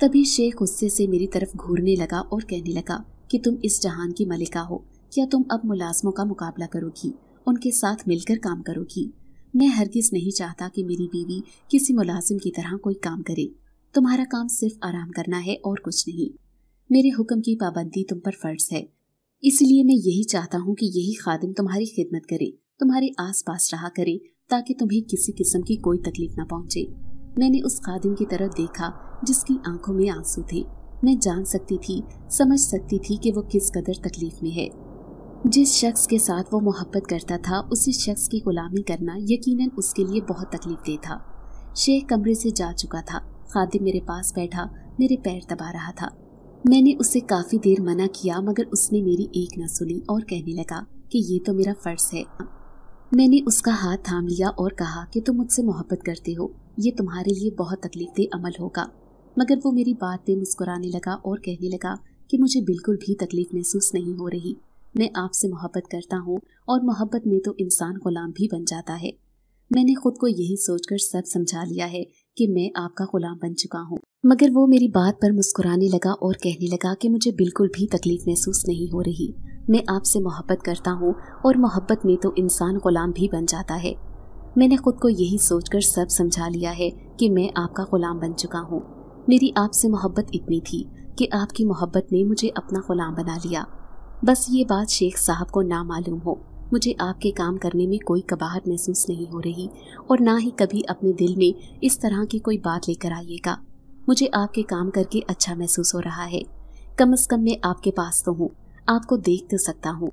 Speaker 1: तभी शेख गुस्से से मेरी तरफ घूरने लगा और कहने लगा कि तुम इस जहान की मलिका हो क्या तुम अब मुलाजमों का मुकाबला करोगी उनके साथ मिलकर काम करोगी मैं हरगिज नहीं चाहता कि मेरी बीवी किसी मुलाजिम की तरह कोई काम करे तुम्हारा काम सिर्फ आराम करना है और कुछ नहीं मेरे हुक्म की पाबंदी तुम पर फर्ज है इसलिए मैं यही चाहता हूँ कि यही खादिम तुम्हारी खिदमत करे तुम्हारे आस पास रहा करे ताकि तुम्हें किसी किस्म की कोई तकलीफ न पहुंचे मैंने उस खादिम की तरफ देखा जिसकी आंखों में आंसू थे मैं जान सकती थी समझ सकती थी कि वो किस कदर तकलीफ में है जिस शख्स के साथ वो मोहब्बत करता था उसी शख्स की गुलामी करना यकीनन उसके लिए बहुत तकलीफ दे था शेख कमरे से जा चुका था खादिम मेरे पास बैठा मेरे पैर दबा रहा था मैंने उसे काफ़ी देर मना किया मगर उसने मेरी एक न सुनी और कहने लगा कि ये तो मेरा फ़र्ज़ है मैंने उसका हाथ थाम लिया और कहा कि तुम मुझसे मोहब्बत करते हो ये तुम्हारे लिए बहुत तकलीफ दे अमल होगा मगर वो मेरी बात पे मुस्कुराने लगा और कहने लगा कि मुझे बिल्कुल भी तकलीफ महसूस नहीं हो रही मैं आपसे मोहब्बत करता हूँ और मोहब्बत में तो इंसान गुलाम भी बन जाता है मैंने खुद को यही सोचकर सब समझा लिया है कि मैं आपका गुलाम बन चुका हूँ मगर वो मेरी बात पर मुस्कुराने लगा और कहने लगा कि मुझे बिल्कुल भी तकलीफ महसूस नहीं हो रही मैं आपसे मोहब्बत करता हूँ और मोहब्बत में तो इंसान गुलाम भी बन जाता है मैंने खुद को यही सोचकर सब समझा लिया है कि मैं आपका गुलाम बन चुका हूँ मेरी आपसे मोहब्बत इतनी थी कि आपकी मोहब्बत ने मुझे अपना गुलाम बना लिया बस ये बात शेख साहब को ना मालूम हो मुझे आपके काम करने में कोई कबाहट महसूस नहीं हो रही और ना ही कभी अपने दिल में इस तरह की कोई बात लेकर आइएगा मुझे आपके काम करके अच्छा महसूस हो रहा है कम अज़ कम मैं आपके पास तो हूँ आपको देख तो सकता हूँ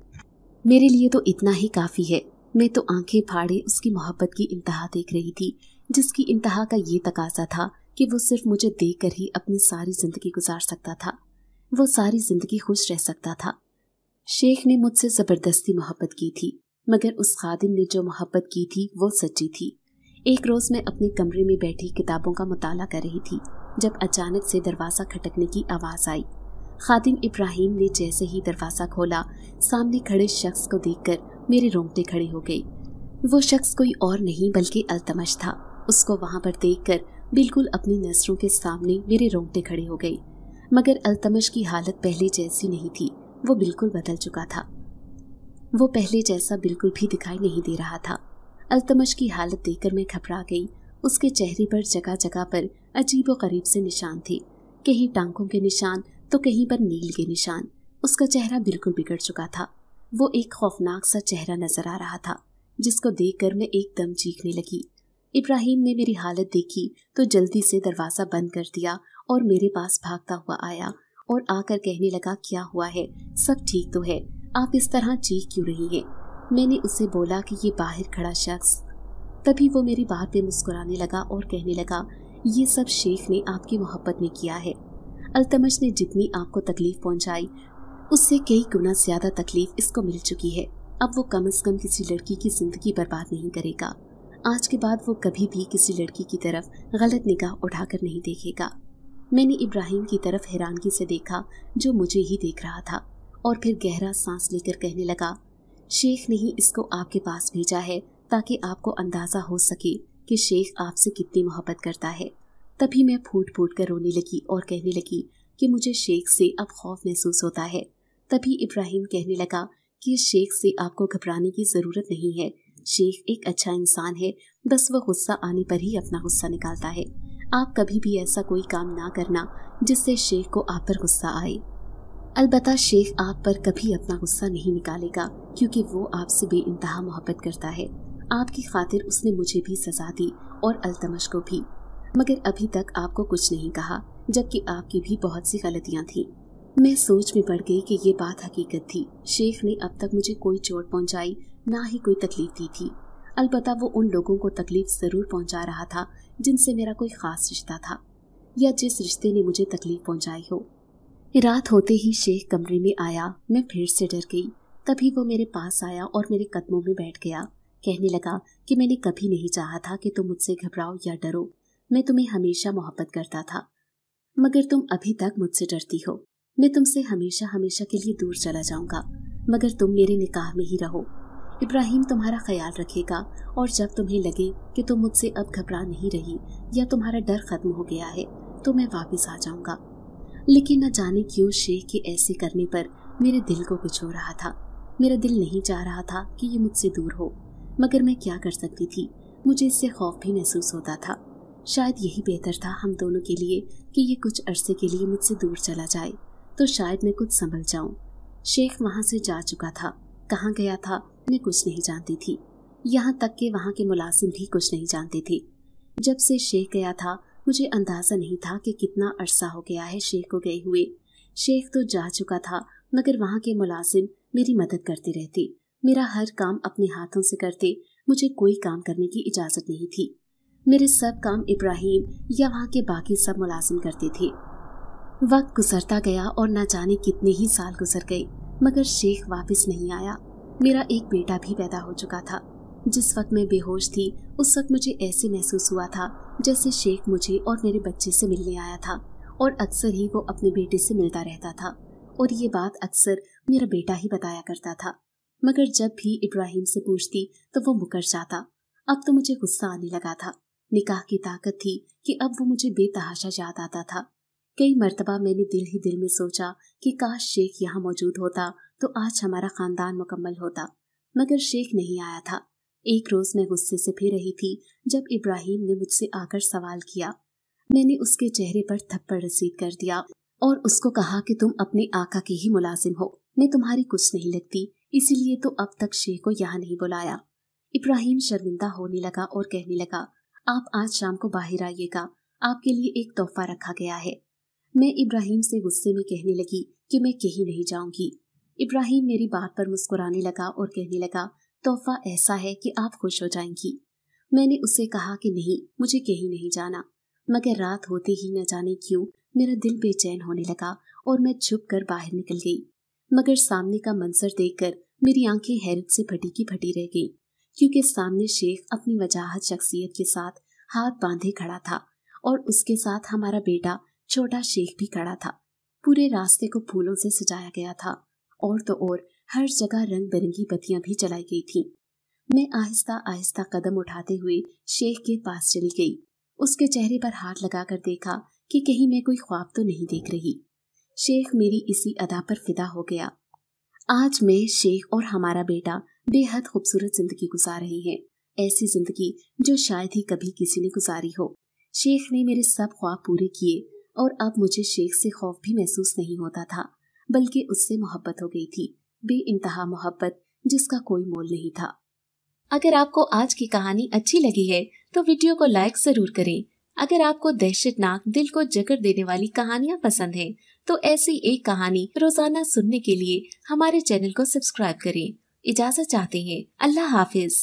Speaker 1: मेरे लिए तो इतना ही काफ़ी है मैं तो आंखें फाड़े उसकी मोहब्बत की इंतहा देख रही थी जिसकी इंतहा का ये तकाजा था कि वो सिर्फ मुझे देख कर ही अपनी सारी जिंदगी गुजार सकता था वो सारी जिंदगी खुश रह सकता था शेख ने मुझसे ज़बरदस्ती मोहब्बत की थी मगर उस खादिम ने जो मोहब्बत की थी वो सच्ची थी एक रोज़ मैं अपने कमरे में बैठी किताबों का मुताला कर रही थी जब अचानक से दरवाज़ा खटकने की आवाज़ आई खातिम इब्राहिम ने जैसे ही दरवाज़ा खोला सामने खड़े शख्स को देखकर मेरे रोंगटे खड़े हो गई वो शख्स कोई और नहीं बल्कि अलतमश था उसको वहाँ पर देखकर बिल्कुल अपनी नज़रों के सामने मेरे रोंगटे खड़े हो गई मगर अलतमश की हालत पहले जैसी नहीं थी वो बिल्कुल बदल चुका था वो पहले जैसा बिल्कुल भी दिखाई नहीं दे रहा था अलतमश की हालत देखकर मैं घबरा गई उसके चेहरे पर जगह जगह पर अजीब व गरीब से निशान थे कहीं टांकों के निशान तो कहीं पर नील के निशान उसका चेहरा बिल्कुल बिगड़ चुका था वो एक खौफनाक सा चेहरा नजर आ रहा था जिसको देखकर मैं एकदम चीखने लगी इब्राहिम ने मेरी हालत देखी तो जल्दी से दरवाज़ा बंद कर दिया और मेरे पास भागता हुआ आया और आकर कहने लगा क्या हुआ है सब ठीक तो है आप इस तरह चीख क्यों रही हैं मैंने उसे बोला कि ये बाहर खड़ा शख्स तभी वो मेरी बात पे मुस्कुराने लगा और कहने लगा ये सब शेख ने आपकी मोहब्बत में किया है अलतमश ने जितनी आपको तकलीफ पहुंचाई उससे कई गुना ज्यादा तकलीफ इसको मिल चुकी है अब वो कम से कम किसी लड़की की जिंदगी बर्बाद नहीं करेगा आज के बाद वो कभी भी किसी लड़की की तरफ गलत निगाह उठाकर नहीं देखेगा मैंने इब्राहिम की तरफ हैरानगी से देखा जो मुझे ही देख रहा था और फिर गहरा सांस लेकर कहने लगा शेख ने ही इसको आपके पास भेजा है ताकि आपको अंदाज़ा हो सके कि शेख आपसे कितनी मोहब्बत करता है तभी मैं फूट फूट कर रोने लगी और कहने लगी कि मुझे शेख से अब खौफ महसूस होता है तभी इब्राहिम कहने लगा कि शेख से आपको घबराने की ज़रूरत नहीं है शेख एक अच्छा इंसान है बस वह गुस्सा आने पर ही अपना गुस्सा निकालता है आप कभी भी ऐसा कोई काम ना करना जिससे शेख को आप पर गुस्सा आए अलबत् शेख आप पर कभी अपना गुस्सा नहीं निकालेगा क्योंकि वो आपसे बे इंतहा मोहब्बत करता है आपकी खातिर उसने मुझे भी सजा दी और अलतमश को भी मगर अभी तक आपको कुछ नहीं कहा जबकि आपकी भी बहुत सी गलतियाँ थी मैं सोच में पड़ गई कि ये बात हकीकत थी शेख ने अब तक मुझे कोई चोट पहुंचाई ना ही कोई तकलीफ दी थी अलबत्ता वो उन लोगों को तकलीफ ज़रूर पहुंचा रहा था जिनसे मेरा कोई ख़ास रिश्ता था या जिस रिश्ते ने मुझे तकलीफ पहुंचाई हो रात होते ही शेख कमरे में आया मैं फिर से डर गई तभी वो मेरे पास आया और मेरे कदमों में बैठ गया कहने लगा कि मैंने कभी नहीं चाहा था कि तुम मुझसे घबराओ या डरो मैं तुम्हें हमेशा मोहब्बत करता था मगर तुम अभी तक मुझसे डरती हो मैं तुमसे हमेशा हमेशा के लिए दूर चला जाऊंगा मगर तुम मेरे निकाह में ही रहो इब्राहिम तुम्हारा ख्याल रखेगा और जब तुम्हें लगे कि तुम मुझसे अब घबरा नहीं रही या तुम्हारा डर खत्म हो गया है तो मैं वापस आ जाऊंगा लेकिन न जाने क्यों शेख के ऐसे करने पर मेरे दिल को कुछ हो रहा था मेरा दिल नहीं चाह रहा था कि ये मुझसे दूर हो मगर मैं क्या कर सकती थी मुझे इससे खौफ भी महसूस होता था शायद यही बेहतर था हम दोनों के लिए कि ये कुछ अरसे के लिए मुझसे दूर चला जाए तो शायद मैं कुछ संभल जाऊं। शेख वहाँ से जा चुका था कहाँ गया था मैं कुछ नहीं जानती थी यहाँ तक के वहाँ के मुलाजिम भी कुछ नहीं जानते थे जब से शेख गया था मुझे अंदाज़ा नहीं था कि कितना अरसा हो गया है शेख को गए हुए शेख तो जा चुका था मगर वहाँ के मुलाजिम मेरी मदद करते रहते मेरा हर काम अपने हाथों से करते मुझे कोई काम करने की इजाज़त नहीं थी मेरे सब काम इब्राहिम या वहाँ के बाकी सब मुलाजिम करते थे वक्त गुजरता गया और ना जाने कितने ही साल गुजर गए मगर शेख वापस नहीं आया मेरा एक बेटा भी पैदा हो चुका था जिस वक्त मैं बेहोश थी उस वक्त मुझे ऐसे महसूस हुआ था जैसे शेख मुझे और मेरे बच्चे से मिलने आया था और अक्सर ही वो अपने बेटे से मिलता रहता था और ये बात अक्सर मेरा बेटा ही बताया करता था मगर जब भी इब्राहिम से पूछती तो वो मुकर जाता अब तो मुझे गुस्सा आने लगा था निकाह की ताकत थी कि अब वो मुझे बेतहाशा याद आता था कई मरतबा मैंने दिल ही दिल में सोचा कि काश शेख यहाँ मौजूद होता तो आज हमारा खानदान मुकम्मल होता मगर शेख नहीं आया था एक रोज मैं गुस्से से फिर रही थी जब इब्राहिम ने मुझसे आकर सवाल किया मैंने उसके चेहरे पर थप्पड़ रसीद कर दिया और उसको कहा कि तुम अपने आका के ही मुलाजिम हो मैं तुम्हारी कुछ नहीं लगती इसीलिए तो अब तक शेख को यहाँ नहीं बुलाया इब्राहिम शर्मिंदा होने लगा और कहने लगा आप आज शाम को बाहर आइएगा आपके लिए एक तोहफा रखा गया है मैं इब्राहिम से गुस्से में कहने लगी कि मैं कहीं नहीं जाऊंगी इब्राहिम मेरी बात पर मुस्कुराने लगा और कहने लगा तोहफा ऐसा है कि आप खुश हो जाएंगी मैंने उसे कहा कि नहीं मुझे कहीं नहीं जाना मगर रात होते ही न जाने क्यों मेरा दिल बेचैन होने लगा और मैं छुप कर बाहर निकल गई मगर सामने का मंजर देखकर मेरी आंखें हैरत से फटी की फटी रह गई क्योंकि सामने शेख अपनी वजाहत शख्सियत के साथ हाथ बांधे खड़ा था और उसके साथ हमारा बेटा छोटा शेख भी खड़ा था पूरे रास्ते को फूलों से सजाया गया था और तो और हर जगह रंग बिरंगी बत्तियां भी चलाई गई थी मैं आहिस्ता आहिस्ता कदम उठाते हुए शेख के पास चली गई उसके चेहरे पर हाथ लगाकर देखा कि कहीं मैं कोई ख्वाब तो नहीं देख रही शेख मेरी इसी अदा पर फिदा हो गया आज मैं शेख और हमारा बेटा बेहद खूबसूरत जिंदगी गुजार रहे हैं ऐसी जिंदगी जो शायद ही कभी किसी ने गुजारी हो शेख ने मेरे सब ख्वाब पूरे किए और अब मुझे शेख से खौफ भी महसूस नहीं होता था बल्कि उससे मोहब्बत हो गई थी बे इंतहा मोहब्बत जिसका कोई मोल नहीं था अगर आपको आज की कहानी अच्छी लगी है तो वीडियो को लाइक जरूर करें अगर आपको दहशतनाक दिल को जकड़ देने वाली कहानियाँ पसंद है तो ऐसी एक कहानी रोजाना सुनने के लिए हमारे चैनल को सब्सक्राइब करें इजाजत चाहते हैं अल्लाह हाफिज़